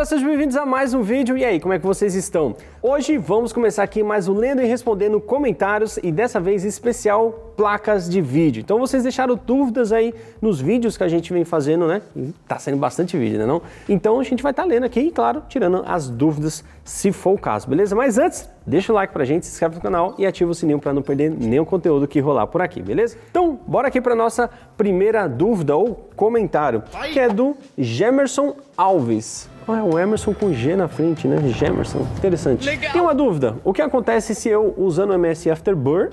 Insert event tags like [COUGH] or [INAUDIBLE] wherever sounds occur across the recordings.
galera, sejam bem-vindos a mais um vídeo. E aí, como é que vocês estão? Hoje vamos começar aqui mais um Lendo e Respondendo Comentários e dessa vez especial placas de vídeo. Então vocês deixaram dúvidas aí nos vídeos que a gente vem fazendo, né? E tá sendo bastante vídeo, né não? Então a gente vai estar tá lendo aqui e, claro, tirando as dúvidas se for o caso, beleza? Mas antes, deixa o like pra gente, se inscreve no canal e ativa o sininho para não perder nenhum conteúdo que rolar por aqui, beleza? Então, bora aqui pra nossa primeira dúvida ou comentário, que é do Gemerson Alves. Ah, é o Emerson com G na frente, né? Gemerson. Interessante. Legal. Tem uma dúvida. O que acontece se eu, usando o MS Afterburn,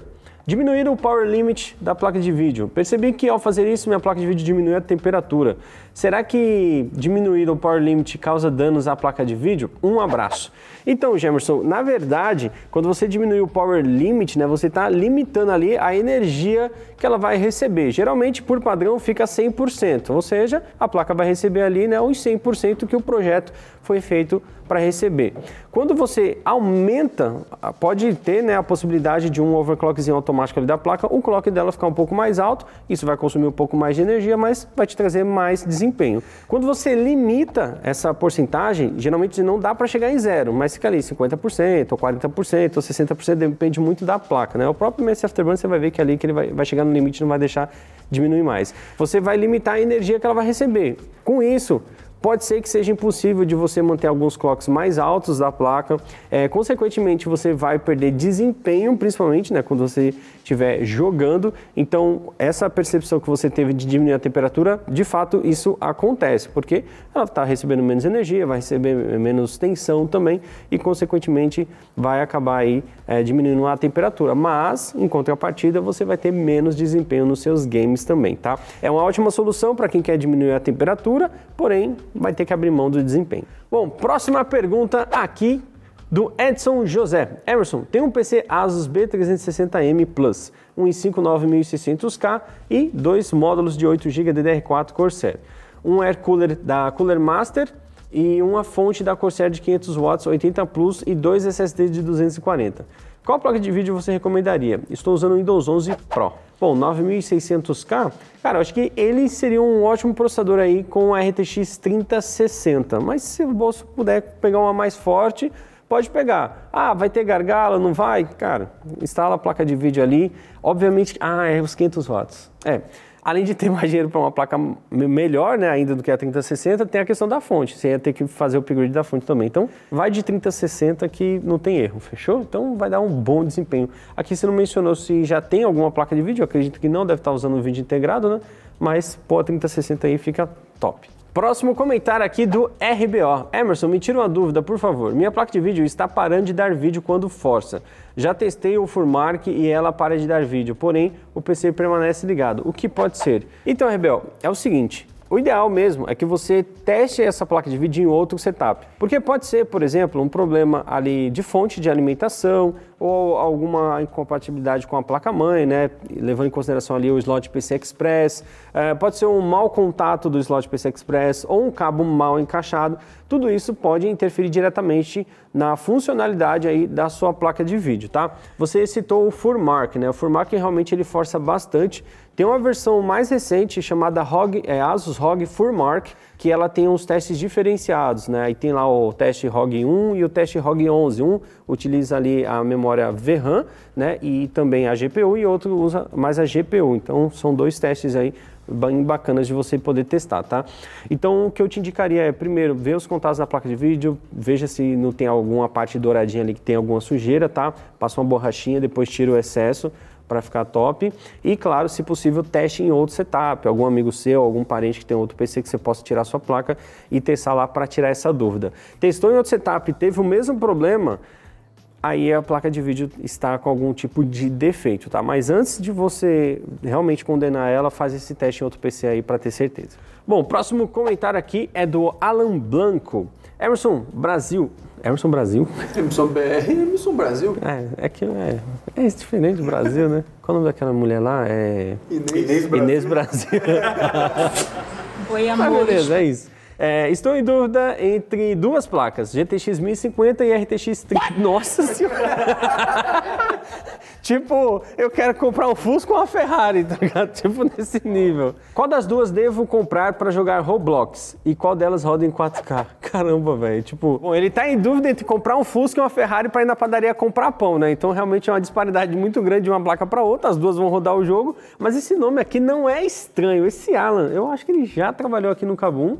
Diminuir o power limit da placa de vídeo. Percebi que ao fazer isso, minha placa de vídeo diminuiu a temperatura. Será que diminuir o power limit causa danos à placa de vídeo? Um abraço. Então, Gemerson, na verdade, quando você diminui o power limit, né, você está limitando ali a energia que ela vai receber. Geralmente, por padrão, fica 100%, ou seja, a placa vai receber ali né, os 100% que o projeto foi feito para receber. Quando você aumenta, pode ter né, a possibilidade de um overclockzinho automático da placa, o clock dela ficar um pouco mais alto, isso vai consumir um pouco mais de energia, mas vai te trazer mais desempenho. Quando você limita essa porcentagem, geralmente não dá para chegar em zero, mas fica ali 50%, ou 40%, ou 60%, depende muito da placa. Né? O próprio MS Afterburn você vai ver que é ali que ele vai, vai chegar no limite, não vai deixar diminuir mais. Você vai limitar a energia que ela vai receber. Com isso, Pode ser que seja impossível de você manter alguns clocks mais altos da placa, é, consequentemente você vai perder desempenho, principalmente né, quando você estiver jogando. Então, essa percepção que você teve de diminuir a temperatura, de fato, isso acontece, porque ela está recebendo menos energia, vai receber menos tensão também e, consequentemente, vai acabar aí é, diminuindo a temperatura. Mas, em contrapartida, você vai ter menos desempenho nos seus games também, tá? É uma ótima solução para quem quer diminuir a temperatura, porém, vai ter que abrir mão do desempenho. Bom, próxima pergunta aqui do Edson José. Emerson, tem um PC Asus B360M Plus, um 9600 k e dois módulos de 8GB DDR4 Corsair. Um air cooler da Cooler Master e uma fonte da Corsair de 500 watts 80 Plus e dois SSDs de 240. Qual placa de vídeo você recomendaria? Estou usando o Windows 11 Pro. Bom, 9600K, cara, eu acho que ele seria um ótimo processador aí com a RTX 3060, mas se o bolso puder pegar uma mais forte, Pode pegar. Ah, vai ter gargalo, não vai? Cara, instala a placa de vídeo ali. Obviamente, ah, é os 500 watts. É. Além de ter [LAUGHS] mais dinheiro para uma placa melhor, né, ainda do que a 3060, tem a questão da fonte. Você ia ter que fazer o upgrade da fonte também. Então, vai de 3060 que não tem erro, fechou? Então, vai dar um bom desempenho. Aqui você não mencionou se já tem alguma placa de vídeo, eu acredito que não, deve estar tá usando o vídeo integrado, né? Mas, pô, a 3060 aí fica top. Próximo comentário aqui do RBO. Emerson, me tira uma dúvida, por favor. Minha placa de vídeo está parando de dar vídeo quando força. Já testei o Furmark e ela para de dar vídeo, porém o PC permanece ligado. O que pode ser? Então, RBO, é o seguinte, o ideal mesmo é que você teste essa placa de vídeo em outro setup. Porque pode ser, por exemplo, um problema ali de fonte de alimentação ou alguma incompatibilidade com a placa-mãe, né? Levando em consideração ali o slot PC Express. É, pode ser um mau contato do slot PC Express ou um cabo mal encaixado. Tudo isso pode interferir diretamente na funcionalidade aí da sua placa de vídeo, tá? Você citou o Furmark, né? O Furmark realmente ele força bastante. Tem uma versão mais recente chamada ROG, é, Asus ROG Furmark, que ela tem uns testes diferenciados, né? E tem lá o teste ROG 1 e o teste ROG 11. Um utiliza ali a memória VRAM, né? E também a GPU e outro usa mais a GPU. Então são dois testes aí bem bacanas de você poder testar, tá? Então, o que eu te indicaria é, primeiro, ver os contatos na placa de vídeo, veja se não tem alguma parte douradinha ali que tem alguma sujeira, tá? Passa uma borrachinha, depois tira o excesso para ficar top. E claro, se possível, teste em outro setup, algum amigo seu, algum parente que tem outro PC que você possa tirar sua placa e testar lá para tirar essa dúvida. Testou em outro setup, teve o mesmo problema, aí a placa de vídeo está com algum tipo de defeito, tá? Mas antes de você realmente condenar ela, faz esse teste em outro PC aí para ter certeza. Bom, próximo comentário aqui é do Alan Blanco. Emerson Brasil. Emerson Brasil? [LAUGHS] Emerson BR Emerson Brasil. É, é que é, é diferente do Brasil, né? [LAUGHS] Qual o nome daquela mulher lá? É... Inês, Inês Brasil. Inês Brasil. [LAUGHS] Oi, amor. Ah, beleza, é isso. É, estou em dúvida entre duas placas, GTX 1050 e RTX 30. Nossa senhora! [LAUGHS] tipo, eu quero comprar um Fusco ou uma Ferrari, tá ligado? Tipo, nesse nível. Qual das duas devo comprar para jogar Roblox? E qual delas roda em 4K? Caramba, velho. Tipo, bom, ele tá em dúvida entre comprar um Fusco e uma Ferrari para ir na padaria comprar pão, né? Então, realmente é uma disparidade muito grande de uma placa para outra, as duas vão rodar o jogo. Mas esse nome aqui não é estranho. Esse Alan, eu acho que ele já trabalhou aqui no Kabum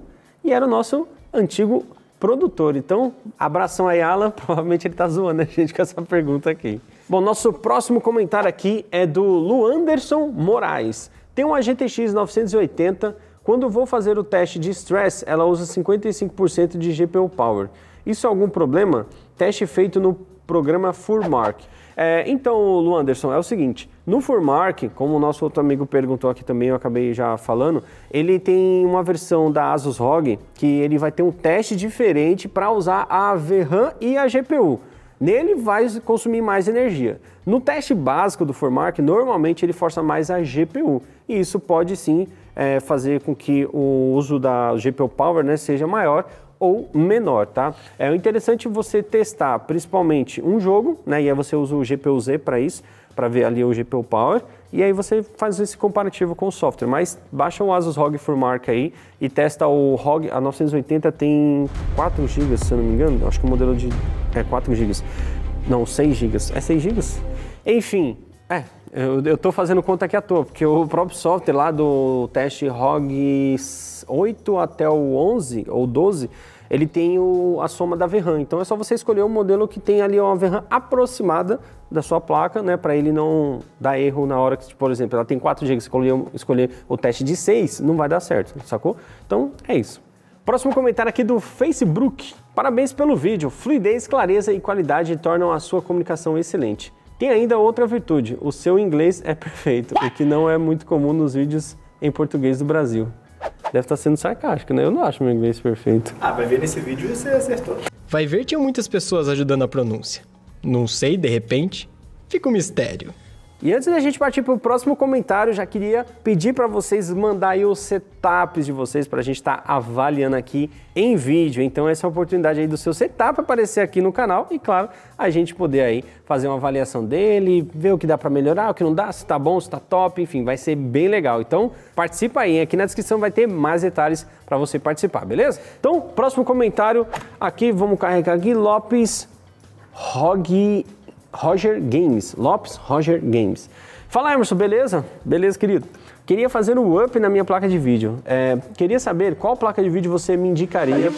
e era o nosso antigo produtor. Então, abração aí, Alan. [LAUGHS] Provavelmente ele tá zoando a gente com essa pergunta aqui. Bom, nosso próximo comentário aqui é do Lu Anderson Moraes. Tem um GTX 980. Quando vou fazer o teste de stress, ela usa 55% de GPU power. Isso é algum problema? Teste feito no programa Furmark. É, então, Lu Anderson, é o seguinte: no Furmark, como o nosso outro amigo perguntou aqui também, eu acabei já falando, ele tem uma versão da Asus ROG que ele vai ter um teste diferente para usar a VRAM e a GPU. Nele vai consumir mais energia. No teste básico do Formark, normalmente ele força mais a GPU. E isso pode sim é, fazer com que o uso da GPU Power né, seja maior, ou menor, tá? É interessante você testar principalmente um jogo, né? E aí você usa o GPU-Z para isso, para ver ali o GPU Power, e aí você faz esse comparativo com o software. Mas baixa o Asus ROG Mark aí e testa o ROG, a 980 tem 4 GB, se eu não me engano, acho que o modelo de... é 4 GB. Não, 6 GB. É 6 GB? Enfim, é, eu, estou fazendo conta aqui é à toa, porque o próprio software lá do teste ROG 8 até o 11 ou 12, ele tem o, a soma da VRAM. Então é só você escolher um modelo que tem ali uma VRAM aproximada da sua placa, né? Para ele não dar erro na hora que, tipo, por exemplo, ela tem 4 GB, escolher, escolher o teste de 6, não vai dar certo, sacou? Então é isso. Próximo comentário aqui do Facebook. Parabéns pelo vídeo. Fluidez, clareza e qualidade tornam a sua comunicação excelente. Tem ainda outra virtude, o seu inglês é perfeito, o que não é muito comum nos vídeos em português do Brasil. Deve estar tá sendo sarcástico, né? Eu não acho meu inglês perfeito. Ah, vai ver nesse vídeo e você acertou. Vai ver tinha muitas pessoas ajudando a pronúncia. Não sei, de repente, fica um mistério. E antes da gente partir para o próximo comentário, já queria pedir para vocês mandar aí os setups de vocês para a gente estar tá avaliando aqui em vídeo. Então essa é a oportunidade aí do seu setup aparecer aqui no canal e, claro, a gente poder aí fazer uma avaliação dele, ver o que dá para melhorar, o que não dá, se tá bom, se tá top, enfim, vai ser bem legal. Então participa aí, aqui na descrição vai ter mais detalhes para você participar, beleza? Então, próximo comentário aqui, vamos carregar aqui, Lopes Rog Roger Games. Lopes Roger Games. Fala, Emerson, beleza? Beleza, querido. Queria fazer um up na minha placa de vídeo. É, queria saber qual placa de vídeo você me indicaria.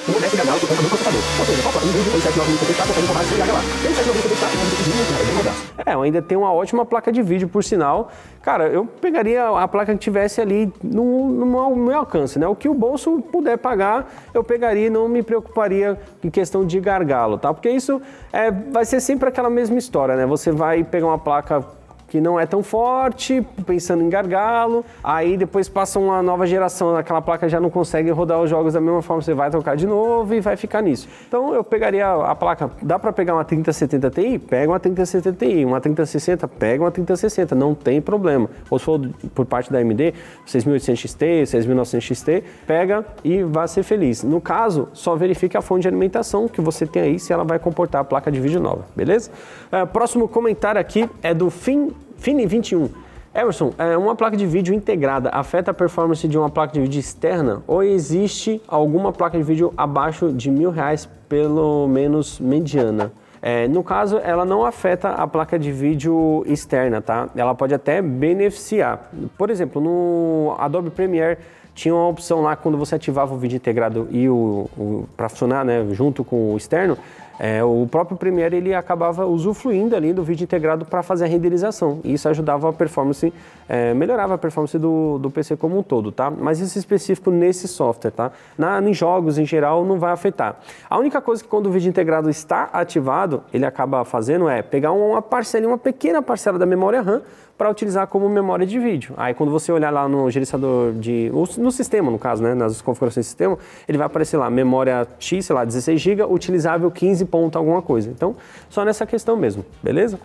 É, eu ainda tenho uma ótima placa de vídeo, por sinal. Cara, eu pegaria a placa que tivesse ali no, no meu alcance, né? O que o bolso puder pagar, eu pegaria e não me preocuparia em questão de gargalo, tá? Porque isso é, vai ser sempre aquela mesma história, né? Você vai pegar uma placa que não é tão forte, pensando em gargalo. Aí depois passa uma nova geração, aquela placa já não consegue rodar os jogos da mesma forma, você vai trocar de novo e vai ficar nisso. Então eu pegaria a placa, dá para pegar uma 3070 Ti? Pega uma 3070 Ti, uma 3060, pega uma 3060, não tem problema. Ou se for por parte da AMD, 6800 XT, 6900 XT, pega e vai ser feliz. No caso, só verifique a fonte de alimentação que você tem aí se ela vai comportar a placa de vídeo nova, beleza? É, próximo comentário aqui é do Fim Fini 21. Emerson, é, uma placa de vídeo integrada afeta a performance de uma placa de vídeo externa ou existe alguma placa de vídeo abaixo de mil reais, pelo menos mediana? É, no caso, ela não afeta a placa de vídeo externa, tá? Ela pode até beneficiar. Por exemplo, no Adobe Premiere tinha uma opção lá quando você ativava o vídeo integrado e o, o para funcionar, né, junto com o externo, é, o próprio Premiere ele acabava usufruindo ali do vídeo integrado para fazer a renderização. E isso ajudava a performance, é, melhorava a performance do, do PC como um todo, tá? Mas isso específico nesse software, tá? Na, em jogos em geral não vai afetar. A única coisa que quando o vídeo integrado está ativado mercado, ele acaba fazendo é pegar uma parcela, uma pequena parcela da memória RAM para utilizar como memória de vídeo. Aí quando você olhar lá no gerenciador de... no sistema, no caso, né, nas configurações do sistema, ele vai aparecer lá, memória X, sei lá, 16 GB, utilizável 15 ponto alguma coisa. Então, só nessa questão mesmo, beleza?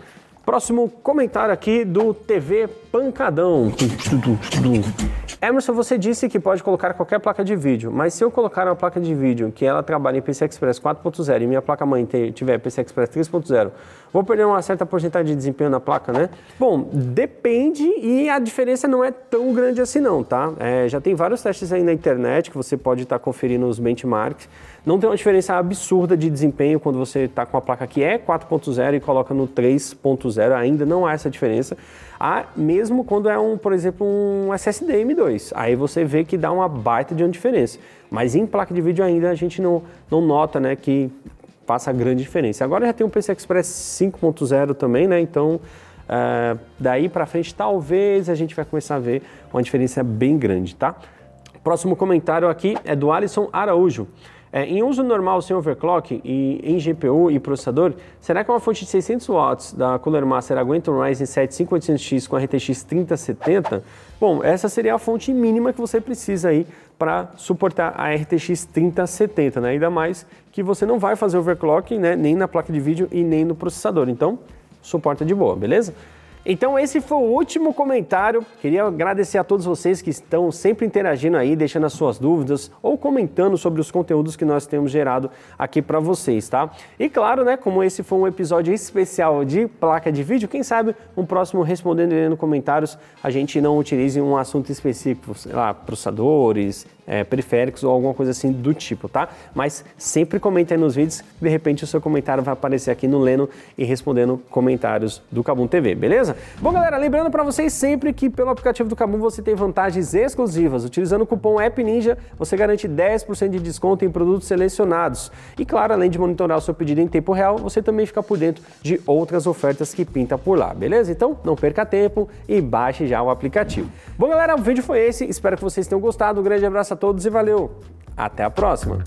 Próximo comentário aqui do TV Pancadão. Emerson, você disse que pode colocar qualquer placa de vídeo, mas se eu colocar uma placa de vídeo que ela trabalha em PCI Express 4.0 e minha placa mãe tiver PCI Express 3.0, vou perder uma certa porcentagem de desempenho na placa, né? Bom, depende e a diferença não é tão grande assim não, tá? É, já tem vários testes aí na internet que você pode estar tá conferindo os benchmarks não tem uma diferença absurda de desempenho quando você está com a placa que é 4.0 e coloca no 3.0, ainda não há essa diferença. Há mesmo quando é um, por exemplo, um SSD M2. Aí você vê que dá uma baita de uma diferença. Mas em placa de vídeo ainda a gente não, não nota, né, que passa grande diferença. Agora já tem um PC Express 5.0 também, né? Então, uh, daí para frente talvez a gente vai começar a ver uma diferença bem grande, tá? Próximo comentário aqui é do Alisson Araújo. É, em uso normal sem overclock e em GPU e processador, será que uma fonte de 600 watts da Cooler Master aguenta um Ryzen 7 5800X com a RTX 3070? Bom, essa seria a fonte mínima que você precisa aí para suportar a RTX 3070, né? Ainda mais que você não vai fazer overclock né, nem na placa de vídeo e nem no processador. Então, suporta de boa, beleza? Então esse foi o último comentário. Queria agradecer a todos vocês que estão sempre interagindo aí, deixando as suas dúvidas ou comentando sobre os conteúdos que nós temos gerado aqui para vocês, tá? E claro, né, como esse foi um episódio especial de placa de vídeo, quem sabe um próximo respondendo e lendo comentários, a gente não utilize um assunto específico, sei lá, processadores, é, periféricos ou alguma coisa assim do tipo, tá? Mas sempre comenta aí nos vídeos, de repente o seu comentário vai aparecer aqui no Leno e respondendo comentários do Cabum TV, beleza? Bom, galera, lembrando para vocês sempre que pelo aplicativo do Cabum você tem vantagens exclusivas. Utilizando o cupom App Ninja, você garante 10% de desconto em produtos selecionados. E claro, além de monitorar o seu pedido em tempo real, você também fica por dentro de outras ofertas que pinta por lá, beleza? Então, não perca tempo e baixe já o aplicativo. Bom, galera, o vídeo foi esse. Espero que vocês tenham gostado. Um grande abraço abraço a todos e valeu! Até a próxima!